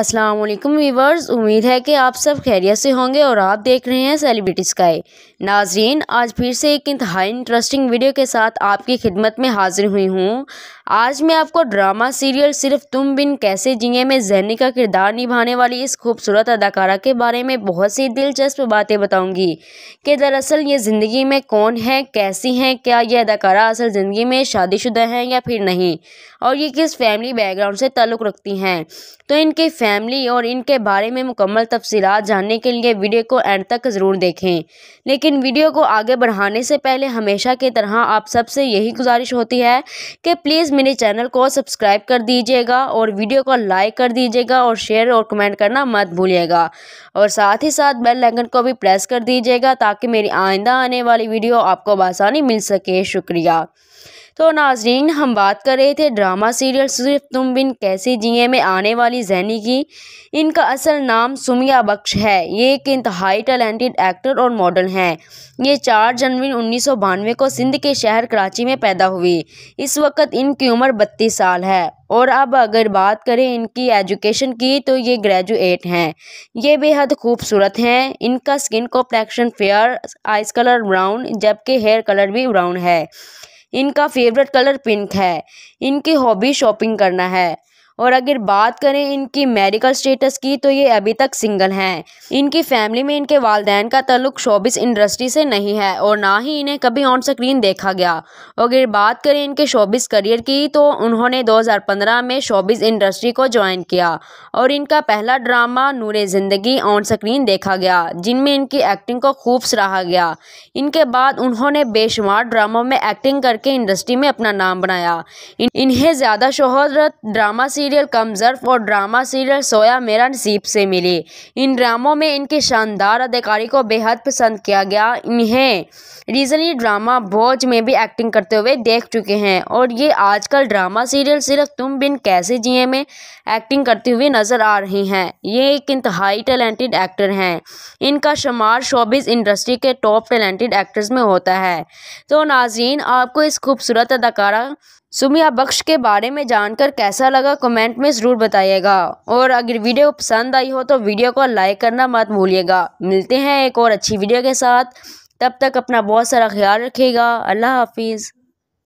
अस्सलाम वालेकुम वीवर्स उम्मीद है कि आप सब खैरियत से होंगे और आप देख रहे हैं सेलिब्रिटी स्काई नाजरीन आज फिर से एक इंतहाई इंटरेस्टिंग वीडियो के साथ आपकी खिदमत में हाजिर हुई हूँ आज मैं आपको ड्रामा सीरियल सिर्फ तुम बिन कैसे जिए में जहनी का किरदार निभाने वाली इस खूबसूरत अदाकारा के बारे में बहुत सी दिलचस्प बातें बताऊंगी कि दरअसल ये ज़िंदगी में कौन है कैसी हैं क्या ये अदाकारा असल ज़िंदगी में शादीशुदा हैं या फिर नहीं और ये किस फैमिली बैकग्राउंड से ताल्लुक़ रखती हैं तो इनकी फैमिली और इनके बारे में मुकम्मल तफसीत जानने के लिए वीडियो को एंड तक ज़रूर देखें लेकिन वीडियो को आगे बढ़ाने से पहले हमेशा की तरह आप सबसे यही गुजारिश होती है कि प्लीज़ प्लीज़ मेरे चैनल को सब्सक्राइब कर दीजिएगा और वीडियो को लाइक कर दीजिएगा और शेयर और कमेंट करना मत भूलिएगा और साथ ही साथ बेल लाइकन को भी प्रेस कर दीजिएगा ताकि मेरी आइंदा आने वाली वीडियो आपको आसानी मिल सके शुक्रिया तो नाजरीन हम बात कर रहे थे ड्रामा सीरियल सिर्फ तुम बिन कैसे जिए में आने वाली जहनी की इनका असल नाम सुमिया बख्श है ये एक इंतहाई टैलेंटेड एक्टर और मॉडल हैं ये चार जनवरी उन्नीस को सिंध के शहर कराची में पैदा हुई इस वक्त इनकी उम्र बत्तीस साल है और अब अगर बात करें इनकी एजुकेशन की तो ये ग्रेजुएट हैं ये बेहद खूबसूरत हैं इनका skin complexion fair eyes colour brown जबकि हेयर कलर भी ब्राउन है इनका फेवरेट कलर पिंक है इनकी हॉबी शॉपिंग करना है। और अगर बात करें इनकी मेडिकल स्टेटस की तो ये अभी तक सिंगल हैं इनकी फैमिली में इनके वालदेन का तल्लुक शोबिस इंडस्ट्री से नहीं है और ना ही इन्हें कभी ऑन स्क्रीन देखा गया अगर बात करें इनके शोबिस करियर की तो उन्होंने 2015 में शोबिस इंडस्ट्री को ज्वाइन किया और इनका पहला ड्रामा नूर ज़िंदगी ऑन स्क्रीन देखा गया जिनमें इनकी एक्टिंग को खूब सराहा गया इनके बाद उन्होंने बेशुमार ड्रामों में एक्टिंग करके इंडस्ट्री में अपना नाम बनाया इन्हें ज़्यादा शोहरत ड्रामा सीरियल कमजर्फ और ड्रामा सीरियल सोया मेरा नसीब से मिली इन ड्रामों में इनके शानदार अदाकारी को बेहद पसंद किया गया इन्हें रीजनली ड्रामा भोज में भी एक्टिंग करते हुए देख चुके हैं और ये आजकल ड्रामा सीरियल सिर्फ तुम बिन कैसे जिए में एक्टिंग करते हुए नज़र आ रही हैं ये एक इंतहाई टैलेंटेड एक्टर हैं इनका शुमार शोबिस इंडस्ट्री के टॉप टैलेंटेड एक्टर्स में होता है तो नाजीन आपको इस खूबसूरत अदाकारा सुमिया बख्श के बारे में जानकर कैसा लगा कमेंट में ज़रूर बताइएगा और अगर वीडियो पसंद आई हो तो वीडियो को लाइक करना मत भूलिएगा मिलते हैं एक और अच्छी वीडियो के साथ तब तक अपना बहुत सारा ख्याल रखिएगा अल्लाह हाफिज़